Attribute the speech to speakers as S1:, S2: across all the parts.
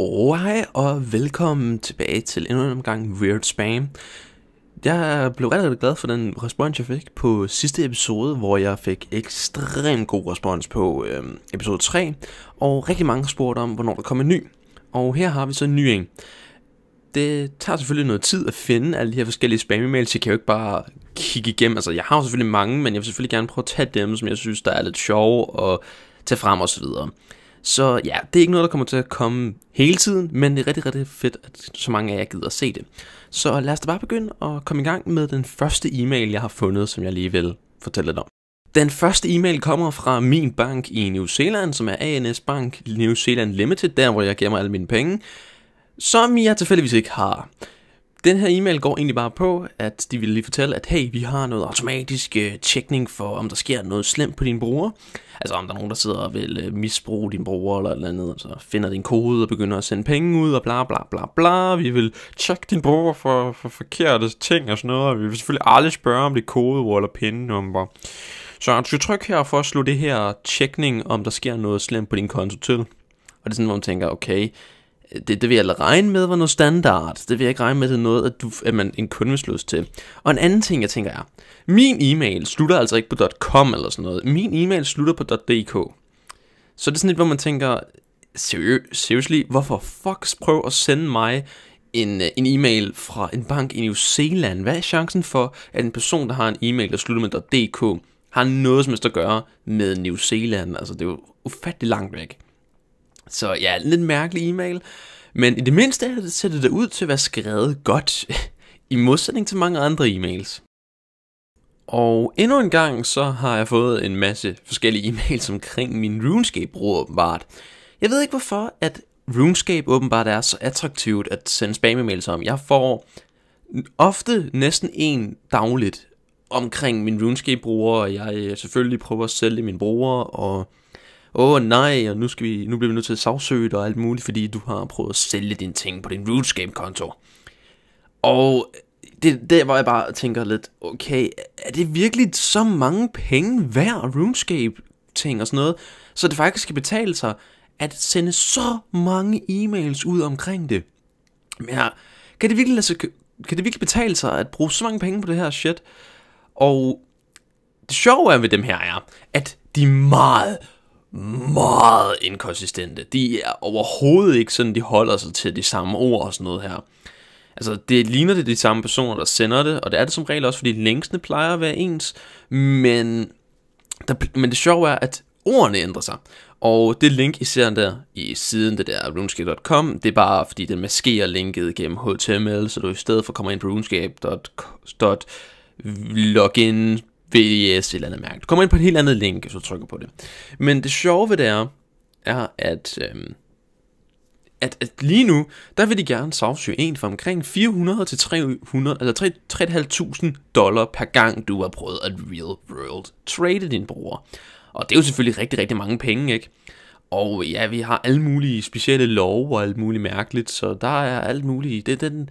S1: Og hej, og velkommen tilbage til endnu en omgang Weird Spam. Jeg blev ret, ret glad for den respons, jeg fik på sidste episode, hvor jeg fik ekstremt god respons på øh, episode 3, og rigtig mange spurgte om, hvornår der kommer en ny. Og her har vi så en ny en. Det tager selvfølgelig noget tid at finde alle de her forskellige spam-emails, jeg kan jo ikke bare kigge igennem. Altså, jeg har jo selvfølgelig mange, men jeg vil selvfølgelig gerne prøve at tage dem, som jeg synes, der er lidt sjove og tage frem osv. Så ja, det er ikke noget, der kommer til at komme hele tiden, men det er rigtig, rigtig fedt, at så mange af jer gider at se det. Så lad os da bare begynde at komme i gang med den første e-mail, jeg har fundet, som jeg lige vil fortælle lidt om. Den første e-mail kommer fra min bank i New Zealand, som er ANS Bank New Zealand Limited, der hvor jeg gemmer alle mine penge, som jeg tilfældigvis ikke har. Den her e-mail går egentlig bare på, at de ville lige fortælle, at hey, vi har noget automatisk øh, tjekning for, om der sker noget slemt på din bruger. Altså om der er nogen, der sidder og vil øh, misbruge din bruger eller noget andet, og så finder din kode og begynder at sende penge ud og bla bla bla bla. Vi vil tjekke din bruger for, for forkerte ting og sådan noget, og vi vil selvfølgelig aldrig spørge om det kode eller pindenummer. Så du tryk her for at slå det her tjekning, om der sker noget slemt på din konto til. Og det er sådan, hvor man tænker, okay, det, det vil jeg regne med var noget standard. Det vil jeg ikke regne med, det er noget, at, du, at man en kunde vil slås til. Og en anden ting, jeg tænker er, min e-mail slutter altså ikke på .com eller sådan noget. Min e-mail slutter på .dk. Så det er sådan lidt, hvor man tænker, seriously, hvorfor fucks prøv at sende mig en, øh, en e-mail fra en bank i New Zealand? Hvad er chancen for, at en person, der har en e-mail, der slutter med .dk, har noget som helst at gøre med New Zealand? Altså, det er jo ufattelig langt væk. Så ja, en lidt mærkelig e-mail. Men i det mindste ser det da ud til at være skrevet godt, i modsætning til mange andre e-mails. Og endnu en gang, så har jeg fået en masse forskellige e-mails omkring min runescape bruger åbenbart. Jeg ved ikke hvorfor, at RuneScape åbenbart er så attraktivt at sende spam-e-mails om. Jeg får ofte næsten en dagligt omkring min RuneScape-bruger, og jeg øh, selvfølgelig prøver at sælge min bruger og åh oh, nej, og nu, skal vi, nu bliver vi nødt til at sagsøge dig og alt muligt, fordi du har prøvet at sælge dine ting på din runescape konto Og det der, hvor jeg bare tænker lidt, okay, er det virkelig så mange penge hver RuneScape-ting og sådan noget, så det faktisk skal betale sig at sende så mange e-mails ud omkring det? Men ja, kan det virkelig, altså, kan det virkelig betale sig at bruge så mange penge på det her shit? Og det sjove er ved dem her er, at de meget meget inkonsistente. De er overhovedet ikke sådan, de holder sig til de samme ord og sådan noget her. Altså, det ligner det de samme personer, der sender det, og det er det som regel også, fordi linksene plejer at være ens, men, der, men det sjove er, at ordene ændrer sig. Og det link i ser der, i siden det der runescape.com, det er bare fordi den maskerer linket gennem HTML, så du i stedet for kommer ind på runescape.login VDS e et eller andet mærke. Du kommer ind på et helt andet link, så trykker på det. Men det sjove ved det er, er at, øhm, at, at lige nu, der vil de gerne sagsøge en for omkring 400 til 300, altså 3.500 dollar per gang, du har prøvet at real world trade din bruger. Og det er jo selvfølgelig rigtig, rigtig mange penge, ikke? Og ja, vi har alle mulige specielle love og alt muligt mærkeligt, så der er alt muligt. Det, er, den,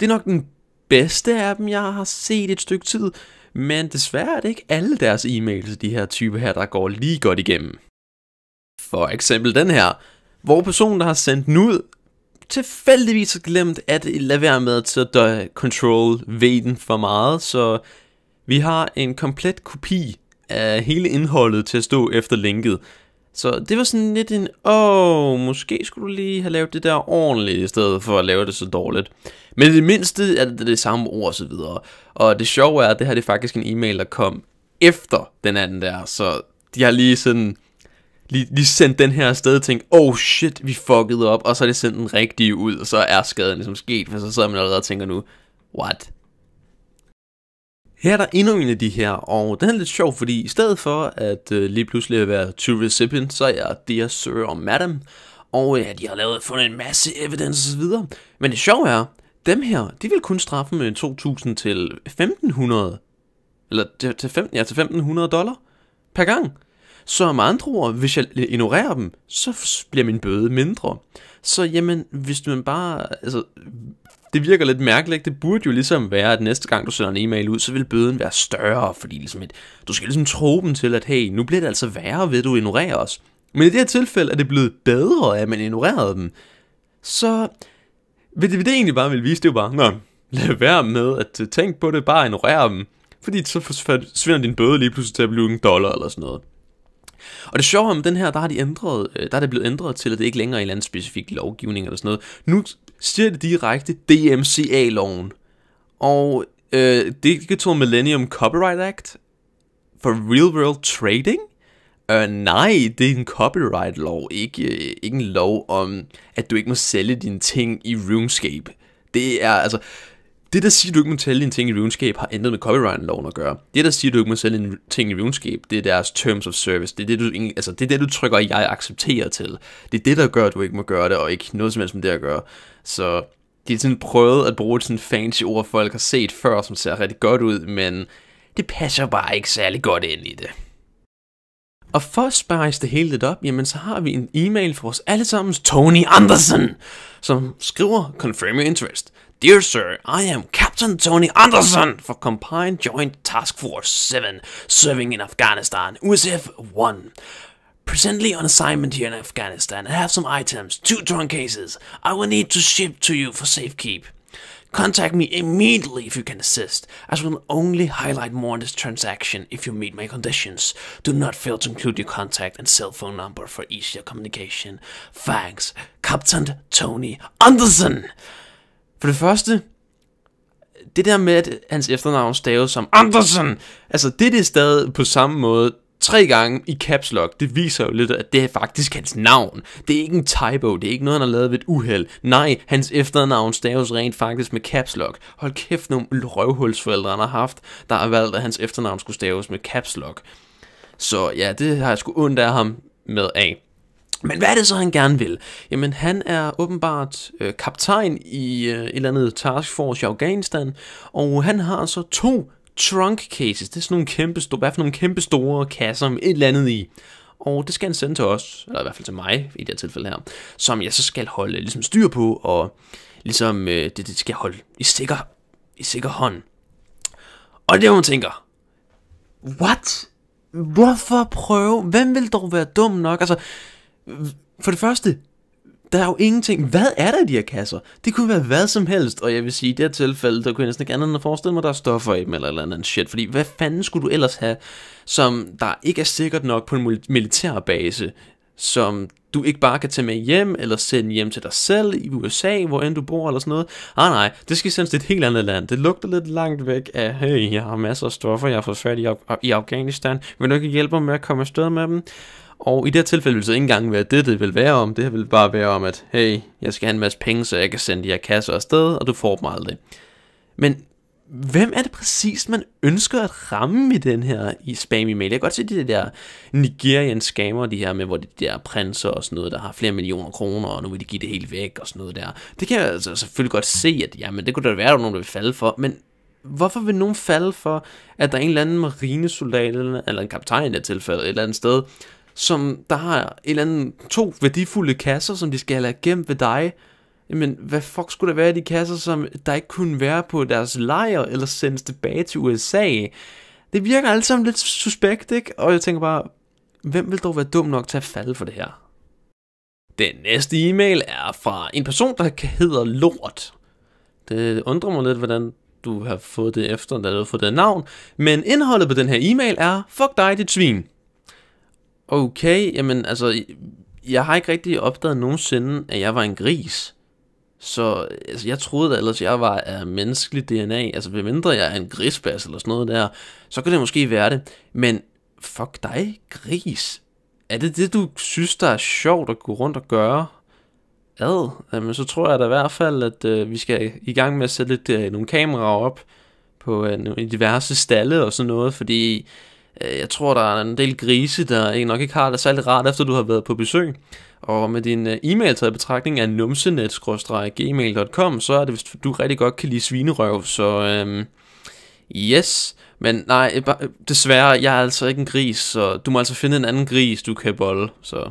S1: det er nok den bedste af dem, jeg har set et stykke tid. Men desværre er det ikke alle deres e-mails, de her type her, der går lige godt igennem. For eksempel den her, hvor personen, der har sendt den ud, tilfældigvis har glemt at lade være med at at control den for meget, så vi har en komplet kopi af hele indholdet til at stå efter linket. Så det var sådan lidt en, åh, oh, måske skulle du lige have lavet det der ordentligt, i stedet for at lave det så dårligt. Men i det mindste er det det samme ord og så videre. Og det sjove er, at det her det er faktisk en e-mail, der kom efter den anden der, så de har lige sådan lige, lige sendt den her afsted og tænkt, oh shit, vi fuckede op, og så er det sendt den rigtige ud, og så er skaden ligesom sket, for så sidder man allerede og tænker nu, what? Her er der endnu en af de her, og den er lidt sjov, fordi i stedet for at øh, lige pludselig være two recipient, så er Dear Sir og Madam, og ja, de har lavet fundet en masse evidence osv. Men det sjove er, dem her, de vil kun straffe med 2.000 til 1.500, eller til, til, 5, ja, til 1.500 dollar per gang. Så med andre ord, hvis jeg ignorerer dem, så bliver min bøde mindre. Så jamen, hvis man bare, altså, det virker lidt mærkeligt. Det burde jo ligesom være, at næste gang du sender en e-mail ud, så vil bøden være større, fordi ligesom et, du skal ligesom tro dem til, at hey, nu bliver det altså værre ved, at du ignorerer os. Men i det her tilfælde er det blevet bedre, at man ignorerede dem. Så det, det egentlig bare vil vise, det er jo bare, nå, lad være med at øh, tænke på det, bare ignorere dem. Fordi så forsvinder din bøde lige pludselig til at blive en dollar eller sådan noget. Og det sjove med den her, der, har de ændret, øh, der er det blevet ændret til, at det ikke længere er en eller anden specifik lovgivning eller sådan noget. Nu siger det direkte, DMCA-loven. Og øh, Digital Millennium Copyright Act for Real World Trading? Øh, nej, det er en copyright-lov, ikke, øh, ikke en lov om, at du ikke må sælge dine ting i RuneScape. Det er, altså, det, der siger, at du ikke må sælge en ting i RuneScape, har intet med copyright-loven at gøre. Det, der siger, at du ikke må sælge en ting i RuneScape, det er deres Terms of Service. Det er det, du, altså, det, er det, du trykker, jeg accepterer til. Det er det, der gør, at du ikke må gøre det, og ikke noget som helst med det at gøre. Så de har sådan prøvet at bruge sådan fancy ord, folk har set før, som ser rigtig godt ud, men det passer bare ikke særlig godt ind i det. Og for at spice det hele lidt op, jamen så har vi en e-mail fra vores allesammens Tony Andersen, som skriver Confirm Your Interest. Dear sir, I am Captain Tony Anderson for Combined Joint Task Force 7, serving in Afghanistan, USF 1. Presently on assignment here in Afghanistan, I have some items, two drone cases, I will need to ship to you for safekeep. Contact me immediately if you can assist, as will only highlight more on this transaction if you meet my conditions. Do not fail to include your contact and cell phone number for easier communication. Thanks, Captain Tony Anderson! For det første, det der med, at hans efternavn staves som Andersen, altså det, det er stadig på samme måde tre gange i caps lock, det viser jo lidt, at det er faktisk hans navn. Det er ikke en typo, det er ikke noget, han har lavet ved et uheld. Nej, hans efternavn staves rent faktisk med caps lock. Hold kæft, nogle røvhulsforældre han har haft, der har valgt, at hans efternavn skulle staves med caps lock. Så ja, det har jeg sgu ondt af ham med af. Men hvad er det så, han gerne vil? Jamen, han er åbenbart øh, kaptajn i øh, et eller andet taskforce i Afghanistan, og han har så to trunk cases. Det er sådan nogle kæmpe, store, hvad for nogle kæmpe store kasser med et eller andet i. Og det skal han sende til os, eller i hvert fald til mig i det her tilfælde her, som jeg så skal holde ligesom styr på, og ligesom øh, det, det skal jeg holde i sikker, i sikker hånd. Og det er, man tænker, what? Hvorfor prøve? Hvem vil dog være dum nok? Altså, for det første, der er jo ingenting. Hvad er der i de her kasser? Det kunne være hvad som helst, og jeg vil sige, i det her tilfælde, der kunne jeg næsten ikke andet end at forestille mig, at der er stoffer i dem eller eller andet shit. Fordi hvad fanden skulle du ellers have, som der ikke er sikkert nok på en militærbase? som du ikke bare kan tage med hjem, eller sende hjem til dig selv i USA, hvor end du bor, eller sådan noget. Ah nej, det skal sendes til et helt andet land. Det lugter lidt langt væk af, hey, jeg har masser af stoffer, jeg har fået fat i, Af- i Afghanistan. Vil du ikke hjælpe mig med at komme afsted med dem? Og i det her tilfælde vil det så ikke engang være det, det vil være om. Det her vil bare være om, at hey, jeg skal have en masse penge, så jeg kan sende de her kasser afsted, og du får dem aldrig. Men hvem er det præcis, man ønsker at ramme i den her i spam-email? Jeg kan godt se de der Nigerian scammer, de her med, hvor de der prinser og sådan noget, der har flere millioner kroner, og nu vil de give det helt væk og sådan noget der. Det kan jeg altså selvfølgelig godt se, at jamen, det kunne da være, at der nogen, der vil falde for, men hvorfor vil nogen falde for, at der er en eller anden marinesoldat, eller, eller en kaptajn i det tilfælde, et eller andet sted, som der har et eller andet, to værdifulde kasser, som de skal have gemt ved dig, jamen hvad fuck skulle der være i de kasser, som der ikke kunne være på deres lejr, eller sendes tilbage til USA? Det virker alt sammen lidt suspekt, ikke? Og jeg tænker bare, hvem vil dog være dum nok til at falde for det her? Den næste e-mail er fra en person, der hedder Lort. Det undrer mig lidt, hvordan du har fået det efter, da du har fået det navn. Men indholdet på den her e-mail er, fuck dig, dit svin. Okay, jamen altså, jeg har ikke rigtig opdaget nogensinde, at jeg var en gris. Så altså, jeg troede da ellers, jeg var af menneskelig DNA. Altså, hvem mindre jeg er en grisbas eller sådan noget der, så kan det måske være det. Men fuck dig, gris. Er det det, du synes, der er sjovt at gå rundt og gøre? Ad, jamen, så tror jeg da i hvert fald, at øh, vi skal i gang med at sætte lidt, øh, nogle kameraer op på øh, diverse stalle og sådan noget, fordi Øh, jeg tror, der er en del grise, der nok ikke har det særlig rart, efter du har været på besøg. Og med din øh, e-mail taget i betragtning af numsenet-gmail.com, så er det, hvis du rigtig godt kan lide svinerøv, så øhm, yes. Men nej, øh, desværre, jeg er altså ikke en gris, så du må altså finde en anden gris, du kan bolle, så...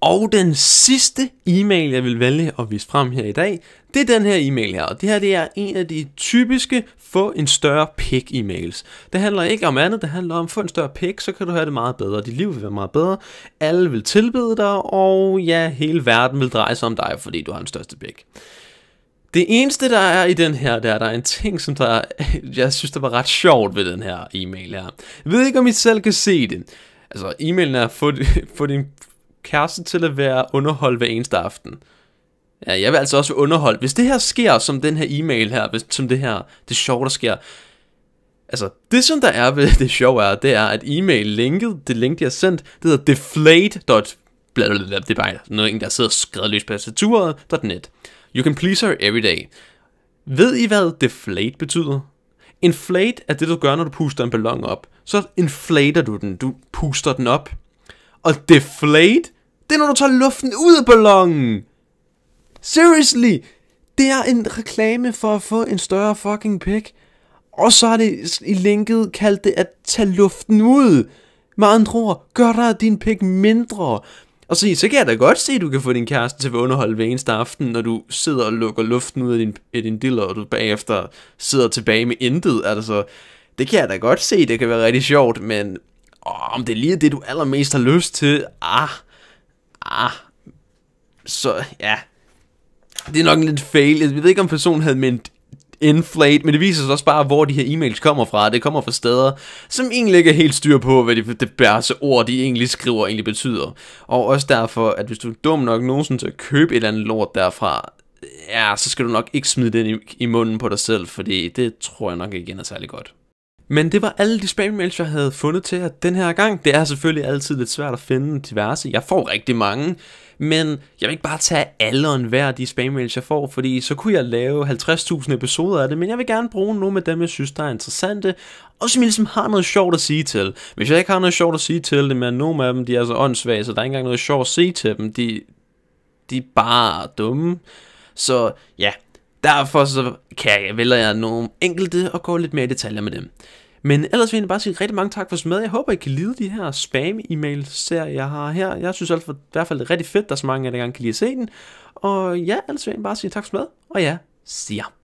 S1: Og den sidste e-mail, jeg vil vælge at vise frem her i dag, det er den her e-mail her, og det her det er en af de typiske få en større pik e-mails. Det handler ikke om andet, det handler om få en større pik, så kan du have det meget bedre, dit liv vil være meget bedre, alle vil tilbyde dig, og ja, hele verden vil dreje sig om dig, fordi du har den største pik. Det eneste, der er i den her, der, der er en ting, som der, jeg synes, der var ret sjovt ved den her e-mail her. Jeg ved ikke, om I selv kan se det. Altså, e-mailen er, få, få din kæreste til at være underholdt hver eneste aften. Ja, jeg vil altså også underholdt. Hvis det her sker, som den her e-mail her, hvis, som det her, det sjove, der sker, Altså, det som der er ved det sjove er, det er, at e-mail-linket, det link, de har sendt, det hedder deflate. det er bare noget, der sidder skrevet løs på tastaturet.net. You can please her every day. Ved I, hvad deflate betyder? Inflate er det, du gør, når du puster en ballon op. Så inflater du den, du puster den op. Og deflate, det er, når du tager luften ud af ballonen. Seriously! Det er en reklame for at få en større fucking pik. Og så har det i linket kaldt det at tage luften ud. Med andre ord, gør dig din pik mindre. Og så, så kan jeg da godt se, at du kan få din kæreste til at underholde hver eneste aften, når du sidder og lukker luften ud af din, af din diller, og du bagefter sidder tilbage med intet. Altså, det kan jeg da godt se, det kan være rigtig sjovt, men åh, om det er lige det, du allermest har lyst til, ah, ah, så ja, det er nok en lidt fail. Vi ved ikke, om personen havde ment inflate, men det viser sig også bare, hvor de her e-mails kommer fra. Det kommer fra steder, som egentlig ikke er helt styr på, hvad det bærse ord, de egentlig skriver, egentlig betyder. Og også derfor, at hvis du er dum nok nogensinde til at købe et eller andet lort derfra, ja, så skal du nok ikke smide den i, i munden på dig selv, fordi det tror jeg nok ikke er særlig godt. Men det var alle de spam-mails, jeg havde fundet til jer den her gang. Det er selvfølgelig altid lidt svært at finde diverse. Jeg får rigtig mange, men jeg vil ikke bare tage alle og enhver af de spam-mails, jeg får, fordi så kunne jeg lave 50.000 episoder af det, men jeg vil gerne bruge nogle af dem, jeg synes, der er interessante, og som jeg ligesom har noget sjovt at sige til. Hvis jeg ikke har noget sjovt at sige til det, men nogle af dem, de er så åndssvage, så der er ikke engang noget sjovt at sige til dem, de, de er bare dumme. Så ja, Derfor så kan jeg, vælger jeg nogle enkelte og gå lidt mere i detaljer med dem. Men ellers vil jeg bare sige rigtig mange tak for smad. Jeg håber, I kan lide de her spam-e-mail-serier, jeg har her. Jeg synes altså, i hvert fald det er rigtig fedt, der er så mange af jer, der gerne kan lide at se den. Og ja, ellers vil jeg bare sige tak for smad. Og ja, see ya.